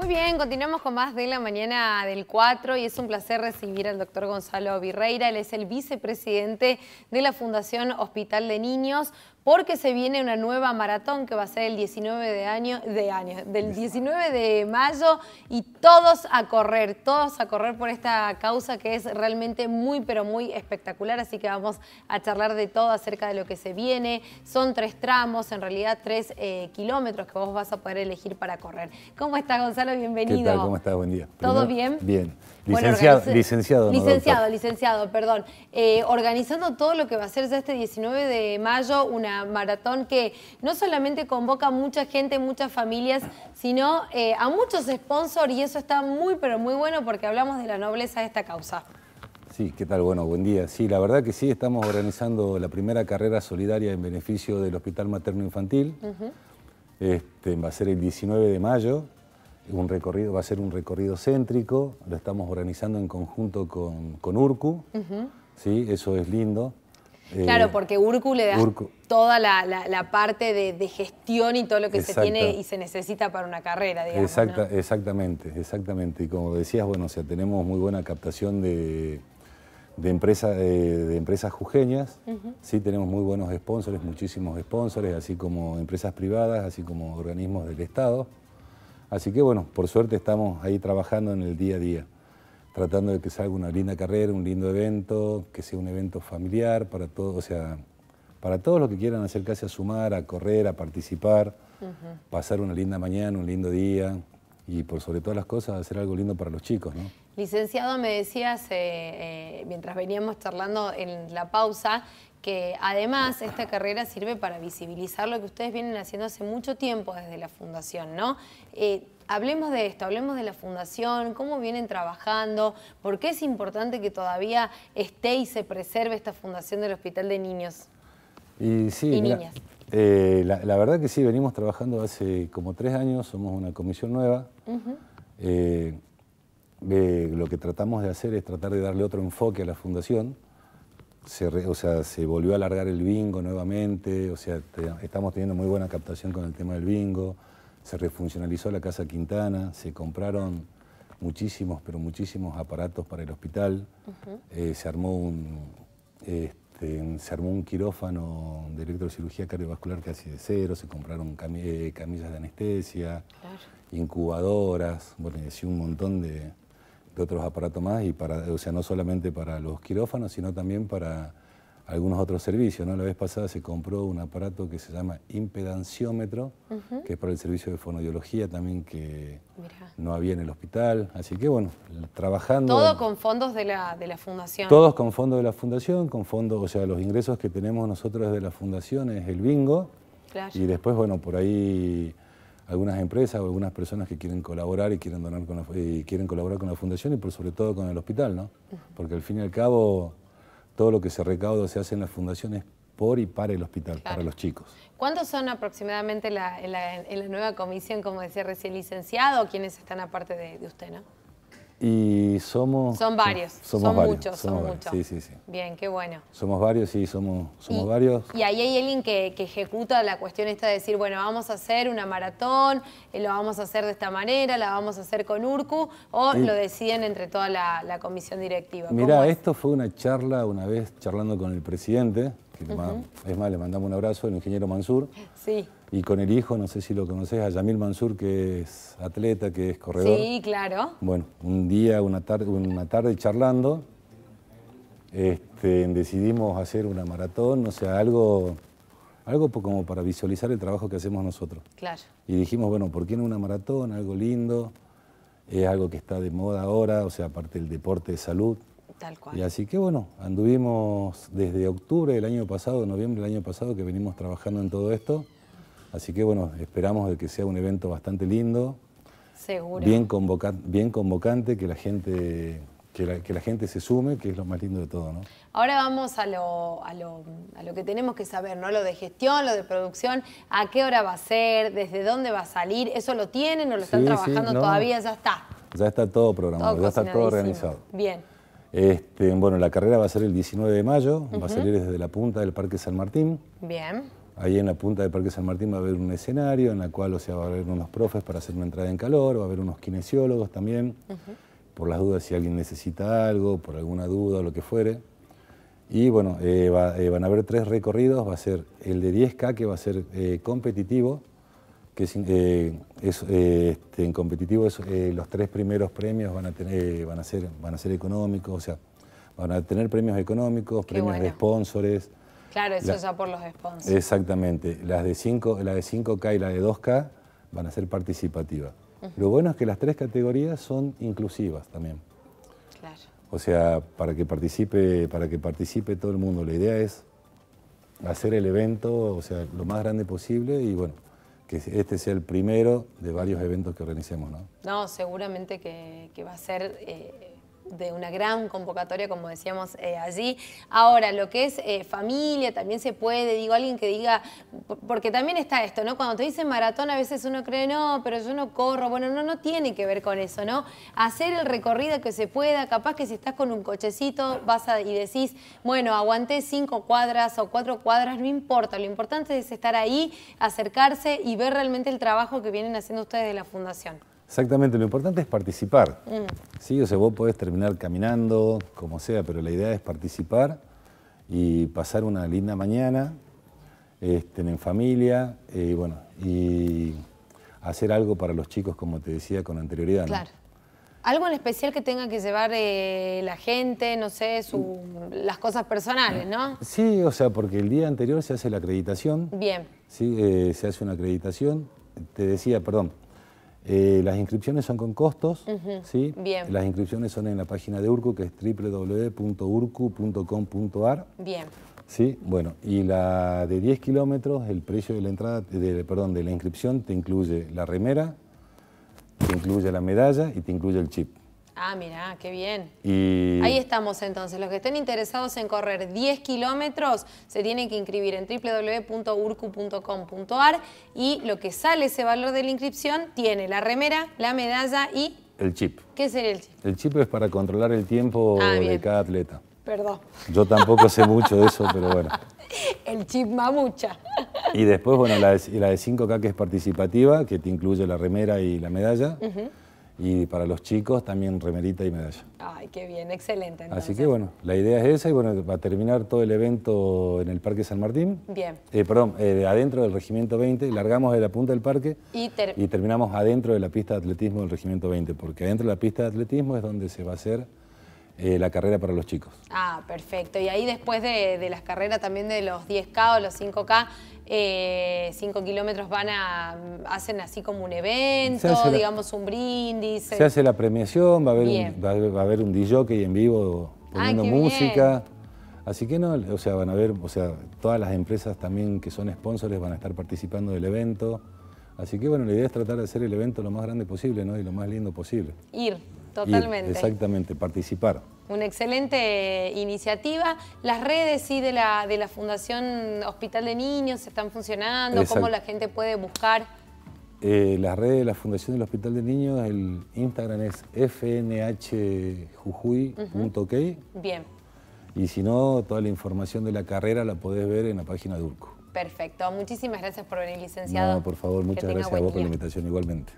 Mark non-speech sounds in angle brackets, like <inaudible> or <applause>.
Muy bien, continuamos con más de la mañana del 4 y es un placer recibir al doctor Gonzalo Virreira. Él es el vicepresidente de la Fundación Hospital de Niños porque se viene una nueva maratón que va a ser el 19 de año, de año, del 19 de mayo y todos a correr, todos a correr por esta causa que es realmente muy pero muy espectacular, así que vamos a charlar de todo acerca de lo que se viene. Son tres tramos, en realidad tres eh, kilómetros que vos vas a poder elegir para correr. ¿Cómo está Gonzalo? Bienvenido. ¿Qué tal? ¿Cómo estás? Buen día. ¿Todo bien? Bien. Licenciado, licenciado. licenciado, licenciado, perdón. Eh, organizando todo lo que va a ser ya este 19 de mayo, una maratón que no solamente convoca a mucha gente, muchas familias, sino eh, a muchos sponsors y eso está muy, pero muy bueno porque hablamos de la nobleza de esta causa. Sí, ¿qué tal? Bueno, buen día. Sí, la verdad que sí, estamos organizando la primera carrera solidaria en beneficio del Hospital Materno Infantil. este, va a ser el 19 de mayo un recorrido, va a ser un recorrido céntrico, lo estamos organizando en conjunto con, con Urcu, eso es lindo. Eh, claro, porque Urcu le da toda la, la, parte de, gestión y todo lo que se tiene y se necesita para una carrera, digamos. Exactamente, exactamente. Y como decías, bueno, o sea, tenemos muy buena captación de, de, eh, de, empresas jujeñas, sí, tenemos muy buenos sponsors, muchísimos sponsors, así como empresas privadas, así como organismos del Estado. Así que bueno, por suerte estamos ahí trabajando en el día a día, tratando de que salga una linda carrera, un lindo evento, que sea un evento familiar para todos, o sea, para todos los que quieran acercarse a sumar, a correr, a participar, pasar una linda mañana, un lindo día y por sobre todas las cosas hacer algo lindo para los chicos, ¿no? Licenciado, me decías, eh, eh, mientras veníamos charlando en la pausa, que además esta carrera sirve para visibilizar lo que ustedes vienen haciendo hace mucho tiempo desde la fundación, ¿no? Eh, hablemos de esto, hablemos de la fundación, cómo vienen trabajando, por qué es importante que todavía esté y se preserve esta fundación del Hospital de Niños y, Niñas. Eh, la, verdad que sí, venimos trabajando hace como tres años, somos una comisión nueva. Eh, lo que tratamos de hacer es tratar de darle otro enfoque a la fundación se, o sea, se volvió a alargar el bingo nuevamente, o sea, estamos teniendo muy buena captación con el tema del bingo, se refuncionalizó la Casa Quintana, se compraron muchísimos, pero muchísimos aparatos para el hospital, eh, se, armó un, este, se armó un quirófano de electrocirugía cardiovascular casi de cero, se compraron eh, camillas de anestesia, incubadoras, bueno, y un montón de otros aparatos más, y para, o sea, no solamente para los quirófanos, sino también para algunos otros servicios. ¿no? La vez pasada se compró un aparato que se llama impedanciómetro, que es para el servicio de fonodiología también que no había en el hospital. Así que bueno, trabajando... Todo con fondos de la, de la fundación. Todos con fondos de la fundación, con fondos, o sea, los ingresos que tenemos nosotros de la fundación es el bingo. Y después, bueno, por ahí algunas empresas o algunas personas que quieren colaborar y quieren donar y quieren colaborar con la fundación y por sobre todo con el hospital, ¿no? Porque al fin y al cabo todo lo que se recauda se hace en la fundación es por y para el hospital, para los chicos. ¿Cuántos son aproximadamente en, la, nueva comisión, como decía recién licenciado, o quienes están aparte de usted, no? Y somos... Son varios, somos muchos, Bien, qué bueno. Somos varios, sí, somos, somos varios. Y ahí hay alguien que, ejecuta la cuestión esta de decir, bueno, vamos a hacer una maratón, eh, lo vamos a hacer de esta manera, la vamos a hacer con Urcu, o lo deciden entre toda la, comisión directiva. Mirá, esto fue una charla una vez charlando con el presidente, es más, le mandamos un abrazo, al ingeniero Mansur. Sí. Y con el hijo, no sé si lo conoces, a Yamil Mansur, que es atleta, que es corredor. Sí, claro. Bueno, un día, una tarde, una tarde charlando, este, decidimos hacer una maratón, o sea, algo, algo como para visualizar el trabajo que hacemos nosotros. Claro. Y dijimos, bueno, ¿por qué no una maratón? Algo lindo, es algo que está de moda ahora, o sea, aparte del deporte de salud. Y así que bueno, anduvimos desde octubre del año pasado, noviembre del año pasado, que venimos trabajando en todo esto. Así que bueno, esperamos de que sea un evento bastante lindo. Seguro. Bien, bien convocante, que la gente que la, gente se sume, que es lo más lindo de todo, ¿no? Ahora vamos a lo, a lo, que tenemos que saber, ¿no? Lo de gestión, lo de producción, a qué hora va a ser, desde dónde va a salir, ¿eso lo tienen o lo están trabajando todavía? Ya está. Ya está todo programado, ya está todo organizado. Bien. Este, bueno, la carrera va a ser el 19 de mayo, va a salir desde la punta del Parque San Martín. Bien. Ahí en la punta del Parque San Martín va a haber un escenario en la cual, o sea, va a haber unos profes para hacer una entrada en calor, va a haber unos kinesiólogos también, por las dudas si alguien necesita algo, por alguna duda, o lo que fuere. Y bueno, eh, eh, van a haber tres recorridos, va a ser el de 10K que va a ser eh, competitivo, es, eh, eh, este, en competitivo eh, los tres primeros premios van a, tener, van, a ser, van a ser económicos, o sea, van a tener premios económicos, premios de sponsors Claro, eso es ya por los sponsors. Exactamente. Las de 5, la de 5K y la de 2K van a ser participativas. Lo bueno es que las tres categorías son inclusivas también. Claro. O sea, para que participe, para que participe todo el mundo. La idea es hacer el evento, o sea, lo más grande posible y bueno, que este sea el primero de varios eventos que organicemos. No, no seguramente que, va a ser... Eh, de una gran convocatoria, como decíamos eh, allí. Ahora, lo que es eh, familia, también se puede, digo, alguien que diga, porque también está esto, ¿no? Cuando te dicen maratón, a veces uno cree, no, pero yo no corro. Bueno, no, no tiene que ver con eso, ¿no? Hacer el recorrido que se pueda, capaz que si estás con un cochecito, vas y decís, bueno, aguanté cinco cuadras o cuatro cuadras, no importa, lo importante es estar ahí, acercarse y ver realmente el trabajo que vienen haciendo ustedes de la Fundación. Exactamente, lo importante es participar. Mm. ¿sí? O sea, vos podés terminar caminando, como sea, pero la idea es participar y pasar una linda mañana este, en familia eh, bueno, y hacer algo para los chicos, como te decía con anterioridad. Claro. Algo en especial que tenga que llevar eh, la gente, no sé, las cosas personales, ¿no? Sí, o sea, porque el día anterior se hace la acreditación. Bien. Sí, eh, se hace una acreditación. Te decía, perdón, eh, las inscripciones son con costos, ¿sí? Las inscripciones son en la página de URCU, que es www.urcu.com.ar. Bien. ¿Sí? Bueno, y la de 10 kilómetros, el precio de la entrada, perdón, de la inscripción te incluye la remera, te incluye la medalla y te incluye el chip. Ah, mirá, qué bien. Ahí estamos entonces. Los que estén interesados en correr 10 kilómetros se tienen que inscribir en www.urcu.com.ar y lo que sale ese valor de la inscripción tiene la remera, la medalla y... El chip. ¿Qué sería el chip? El chip es para controlar el tiempo ah, de cada atleta. Perdón. Yo tampoco sé mucho de eso, pero bueno. <laughs> El chip mamucha. <laughs> Y después, bueno, la de, 5K que es participativa, que te incluye la remera y la medalla y para los chicos también remerita y medalla. Ay, qué bien, excelente. Así que bueno, la idea es esa y bueno, va a terminar todo el evento en el Parque San Martín. Bien. Eh, perdón, eh, adentro del Regimiento 20, largamos de la punta del parque y terminamos adentro de la pista de atletismo del Regimiento 20, porque adentro de la pista de atletismo es donde se va a hacer eh, la carrera para los chicos. Ah, perfecto. Y ahí después de, las carreras también de los 10K o los 5K, 5 eh, kilómetros van a, hacen así como un evento, digamos un brindis. Se hace la premiación, va a haber, un, va a haber, DJ en vivo ah, poniendo música. Así que no, o sea, van a ver, o sea, todas las empresas también que son sponsores van a estar participando del evento. Así que bueno, la idea es tratar de hacer el evento lo más grande posible, ¿no? Y lo más lindo posible. Ir, Totalmente. exactamente, participar. Una excelente iniciativa. Las redes sí, de la, de la Fundación Hospital de Niños están funcionando, cómo la gente puede buscar. Eh, las redes de la Fundación del Hospital de Niños, el Instagram es fnhjujuy.ok. Bien. Y si no, toda la información de la carrera la podés ver en la página de URCO. Perfecto. Muchísimas gracias por venir, licenciado. No, por favor, muchas gracias a vos por la invitación igualmente.